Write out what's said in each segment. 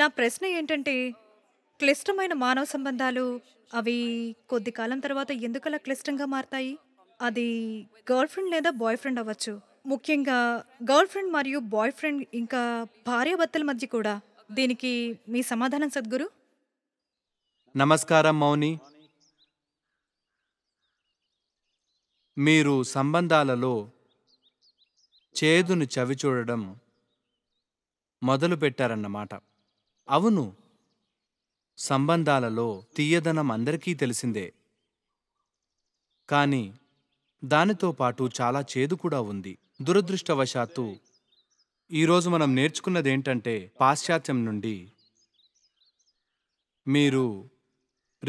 నా ప్రశ్న ఏంటంటే క్లిష్టమైన మానవ సంబంధాలు అవి కొద్ది కాలం తర్వాత ఎందుకలా క్లిష్టంగా మారతాయి అది గర్ల్ ఫ్రెండ్ లేదా బాయ్ ఫ్రెండ్ అవ్వచ్చు ముఖ్యంగా గర్ల్ ఫ్రెండ్ మరియు బాయ్ ఫ్రెండ్ ఇంకా భార్యాభర్తల మధ్య కూడా దీనికి మీ సమాధానం సద్గురు నమస్కారం మౌని మీరు సంబంధాలలో చేదును చవిచూడడం మొదలు పెట్టారన్నమాట అవును సంబంధాలలో తీయదనం అందరికీ తెలిసిందే కాని దానితో పాటు చాలా చేదు కూడా ఉంది దురదృష్టవశాత్తు ఈరోజు మనం నేర్చుకున్నదేంటంటే పాశ్చాత్యం నుండి మీరు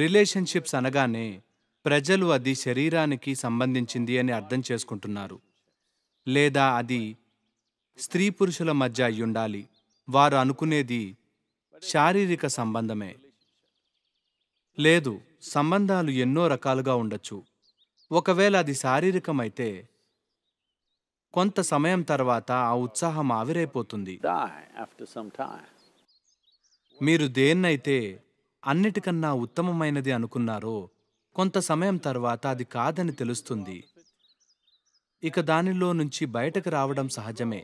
రిలేషన్షిప్స్ అనగానే ప్రజలు అది శరీరానికి సంబంధించింది అని అర్థం చేసుకుంటున్నారు లేదా అది స్త్రీ పురుషుల మధ్య అయ్యుండాలి వారు అనుకునేది శారీరక సంబంధమే లేదు సంబంధాలు ఎన్నో రకాలుగా ఉండొచ్చు ఒకవేళ అది శారీరకమైతే కొంత సమయం తర్వాత ఆ ఉత్సాహం ఆవిరైపోతుంది మీరు దేన్నైతే అన్నిటికన్నా ఉత్తమమైనది అనుకున్నారో కొంత సమయం తర్వాత అది కాదని తెలుస్తుంది ఇక దానిలో నుంచి బయటకు రావడం సహజమే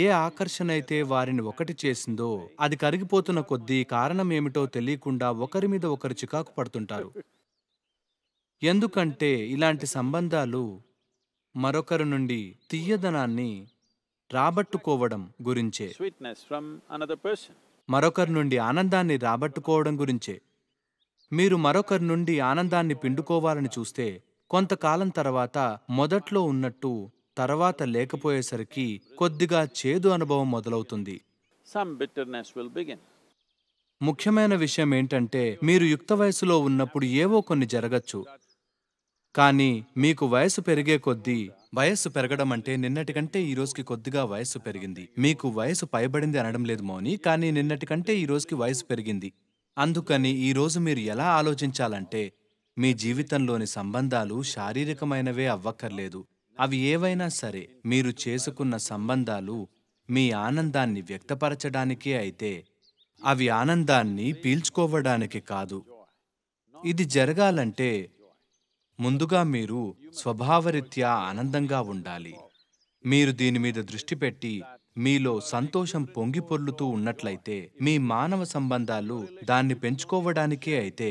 ఏ ఆకర్షణ అయితే వారిని ఒకటి చేసిందో అది కరిగిపోతున్న కొద్దీ కారణం ఏమిటో తెలియకుండా ఒకరి మీద ఒకరు చికాకు పడుతుంటారు ఎందుకంటే ఇలాంటి సంబంధాలు మరొకరి నుండి తీయదనాన్ని రాబట్టుకోవడం గురించే మరొకరి నుండి ఆనందాన్ని రాబట్టుకోవడం గురించే మీరు మరొకరి నుండి ఆనందాన్ని పిండుకోవాలని చూస్తే కొంతకాలం తర్వాత మొదట్లో ఉన్నట్టు తర్వాత లేకపోయేసరికి కొద్దిగా చేదు అనుభవం మొదలవుతుంది ముఖ్యమైన విషయం ఏంటంటే మీరు యుక్త వయసులో ఉన్నప్పుడు ఏవో కొన్ని జరగచ్చు కానీ మీకు వయసు పెరిగే కొద్దీ వయస్సు పెరగడం అంటే నిన్నటి కంటే ఈ రోజుకి కొద్దిగా వయస్సు పెరిగింది మీకు వయసు పైబడింది అనడం లేదు మౌని కానీ నిన్నటి కంటే ఈ రోజుకి వయసు పెరిగింది అందుకని ఈ రోజు మీరు ఎలా ఆలోచించాలంటే మీ జీవితంలోని సంబంధాలు శారీరకమైనవే అవ్వక్కర్లేదు అవి ఏవైనా సరే మీరు చేసుకున్న సంబంధాలు మీ ఆనందాన్ని వ్యక్తపరచడానికే అయితే అవి ఆనందాన్ని పీల్చుకోవడానికి కాదు ఇది జరగాలంటే ముందుగా మీరు స్వభావరీత్యా ఆనందంగా ఉండాలి మీరు దీని మీద దృష్టి పెట్టి మీలో సంతోషం పొంగిపొర్లుతూ ఉన్నట్లయితే మీ మానవ సంబంధాలు దాన్ని పెంచుకోవడానికే అయితే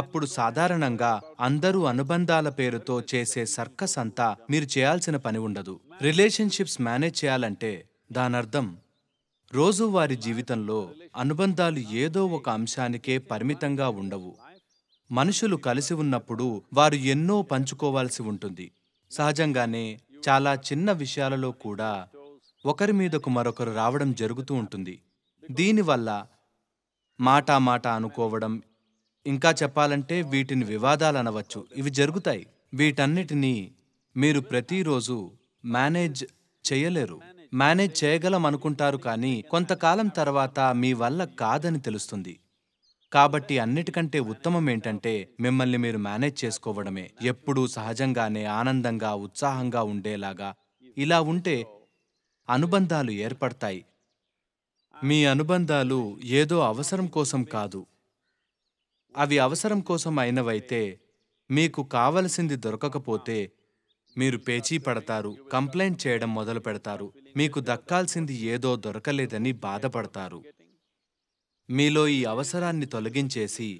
అప్పుడు సాధారణంగా అందరూ అనుబంధాల పేరుతో చేసే సర్కస్ అంతా మీరు చేయాల్సిన పని ఉండదు రిలేషన్షిప్స్ మేనేజ్ చేయాలంటే దానర్థం రోజువారి జీవితంలో అనుబంధాలు ఏదో ఒక అంశానికే పరిమితంగా ఉండవు మనుషులు కలిసి ఉన్నప్పుడు వారు ఎన్నో పంచుకోవాల్సి ఉంటుంది సహజంగానే చాలా చిన్న విషయాలలో కూడా ఒకరి మీదకు మరొకరు రావడం జరుగుతూ ఉంటుంది దీనివల్ల మాటా మాట అనుకోవడం ఇంకా చెప్పాలంటే వీటిని వివాదాలు అనవచ్చు ఇవి జరుగుతాయి వీటన్నిటినీ మీరు ప్రతిరోజు మేనేజ్ చేయలేరు మేనేజ్ చేయగలం అనుకుంటారు కానీ కొంతకాలం తర్వాత మీ వల్ల కాదని తెలుస్తుంది కాబట్టి అన్నిటికంటే ఉత్తమం ఏంటంటే మిమ్మల్ని మీరు మేనేజ్ చేసుకోవడమే ఎప్పుడూ సహజంగానే ఆనందంగా ఉత్సాహంగా ఉండేలాగా ఇలా ఉంటే అనుబంధాలు ఏర్పడతాయి మీ అనుబంధాలు ఏదో అవసరం కోసం కాదు అవి అవసరం కోసం అయినవైతే మీకు కావలసింది దొరకకపోతే మీరు పేచీ పడతారు కంప్లైంట్ చేయడం మొదలు పెడతారు మీకు దక్కాల్సింది ఏదో దొరకలేదని బాధపడతారు మీలో ఈ అవసరాన్ని తొలగించేసి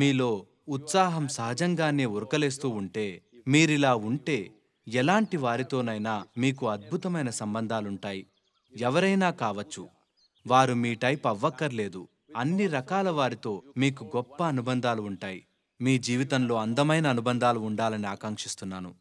మీలో ఉత్సాహం సహజంగానే ఉరకలేస్తూ ఉంటే మీరిలా ఉంటే ఎలాంటి వారితోనైనా మీకు అద్భుతమైన సంబంధాలుంటాయి ఎవరైనా కావచ్చు వారు మీ టైప్ అవ్వక్కర్లేదు అన్ని రకాల వారితో మీకు గొప్ప అనుబంధాలు ఉంటాయి మీ జీవితంలో అందమైన అనుబంధాలు ఉండాలని ఆకాంక్షిస్తున్నాను